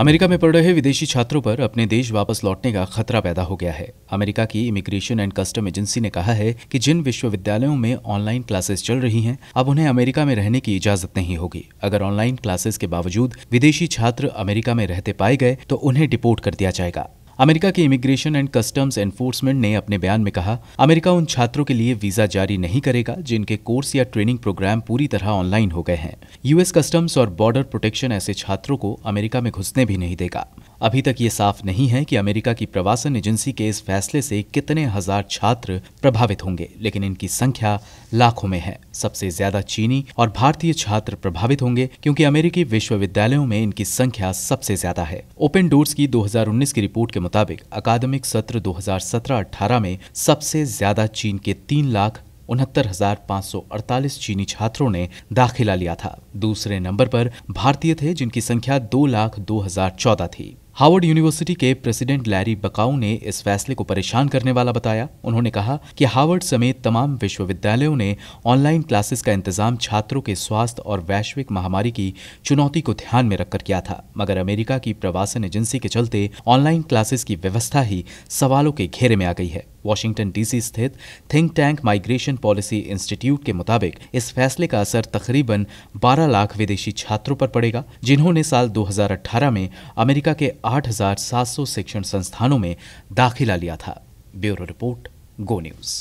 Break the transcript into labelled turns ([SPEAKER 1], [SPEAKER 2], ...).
[SPEAKER 1] America में पढ़ रहे विदेशी छात्रों पर अपने देश वापस लौटने का खतरा पैदा हो गया है अमेरिका की इमिग्रेशन एंड कस्टम एजेंसी ने कहा है कि जिन विश्वविद्यालयों में ऑनलाइन क्लासेस चल रही हैं अब उन्हें अमेरिका में रहने की इजाजत नहीं होगी अगर ऑनलाइन क्लासेस के बावजूद विदेशी छात्र अमेरिका में रहते पाए गए तो उन्हें डिपोर्ट कर दिया जाएगा अमेरिका के इमिग्रेशन एंड कस्टम्स एनफोर्समेंट ने अपने बयान में कहा अमेरिका उन छात्रों के लिए वीजा जारी नहीं करेगा जिनके कोर्स या ट्रेनिंग प्रोग्राम पूरी तरह ऑनलाइन हो गए हैं यूएस कस्टम्स और बॉर्डर प्रोटेक्शन ऐसे छात्रों को अमेरिका में घुसने भी नहीं देगा अभी तक ये साफ नहीं है कि अमेरिका की प्रवासन एजेंसी के इस फैसले से कितने हजार छात्र प्रभावित होंगे लेकिन इनकी संख्या लाखों में है सबसे ज्यादा चीनी और भारतीय छात्र प्रभावित होंगे क्योंकि अमेरिकी विश्वविद्यालयों में इनकी संख्या सबसे ज्यादा है ओपन डोर्स की 2019 की रिपोर्ट के मुताबिक अकादमिक सत्र 2017-18 में सबसे ज्यादा चीन के तीन लाख उनहत्तर हजार पाँच सौ अड़तालीस चीनी छात्रों ने दाखिला लिया था दूसरे नंबर पर भारतीय थे जिनकी संख्या दो लाख दो हजार चौदह थी हार्वर्ड यूनिवर्सिटी के प्रेसिडेंट लैरी बकाऊ ने इस फैसले को परेशान करने वाला बताया उन्होंने कहा कि हार्वर्ड समेत तमाम विश्वविद्यालयों ने ऑनलाइन क्लासेस का इंतजाम छात्रों के स्वास्थ्य और वैश्विक महामारी की चुनौती को ध्यान में रखकर किया था मगर अमेरिका की प्रवासन एजेंसी के चलते ऑनलाइन क्लासेस की व्यवस्था ही सवालों के घेरे में आ गई है वॉशिंगटन डीसी स्थित think tank Migration Policy Institute के मुताबिक इस फैसले का असर तकरीबन 12 लाख विदेशी छात्रों पर पड़ेगा जिन्होंने साल 2018 में अमेरिका के 8,700 शिक्षण संस्थानों में दाखिला लिया था ब्यूरो रिपोर्ट गो न्यूज़